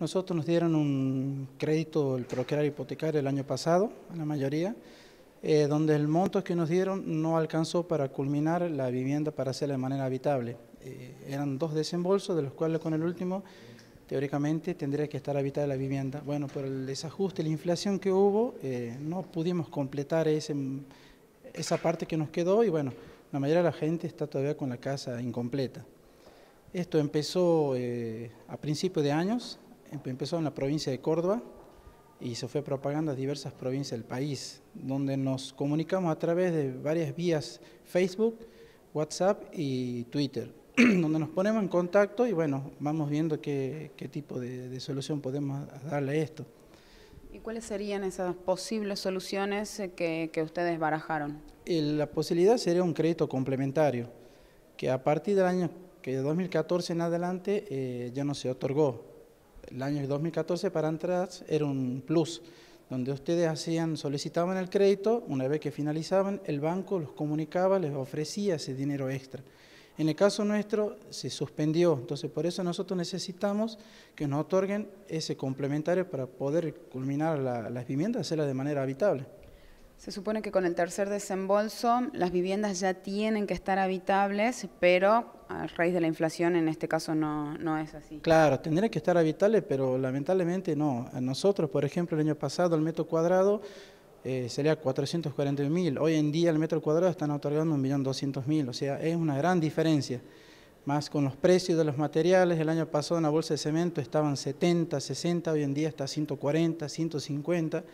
Nosotros nos dieron un crédito, el Procrear Hipotecario, el año pasado, a la mayoría, eh, donde el monto que nos dieron no alcanzó para culminar la vivienda para hacerla de manera habitable. Eh, eran dos desembolsos, de los cuales con el último, teóricamente, tendría que estar habitada la vivienda. Bueno, por el desajuste, la inflación que hubo, eh, no pudimos completar esa parte que nos quedó y bueno, la mayoría de la gente está todavía con la casa incompleta. Esto empezó a principios de años, empezó en la provincia de Córdoba y se fue propagando a diversas provincias del país, donde nos comunicamos a través de varias vías Facebook, WhatsApp y Twitter, donde nos ponemos en contacto y bueno, vamos viendo qué, tipo de, solución podemos darle a esto. ¿Y cuáles serían esas posibles soluciones eh, que, ustedes barajaron? Eh, la posibilidad sería un crédito complementario, que a partir del año que de 2014 en adelante eh, ya no se otorgó el año 2014 para atrás era un plus, donde ustedes hacían, solicitaban el crédito, una vez que finalizaban, el banco los comunicaba, les ofrecía ese dinero extra. En el caso nuestro se suspendió, entonces por eso nosotros necesitamos que nos otorguen ese complementario para poder culminar las viviendas, hacerlas de manera habitable. Se supone que con el tercer desembolso las viviendas ya tienen que estar habitables, pero a raíz de la inflación en este caso no, no es así. Claro, tendría que estar habitable, pero lamentablemente no. A nosotros, por ejemplo, el año pasado el metro cuadrado eh, sería 440.000. mil. Hoy en día el metro cuadrado están otorgando 1.200.000, o sea, es una gran diferencia. Más con los precios de los materiales, el año pasado en la bolsa de cemento estaban 70, 60, hoy en día está 140, 150.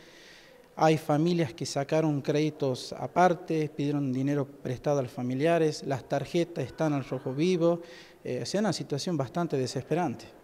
Hay familias que sacaron créditos aparte, pidieron dinero prestado a los familiares, las tarjetas están al rojo vivo. Eh, o sea, una situación bastante desesperante.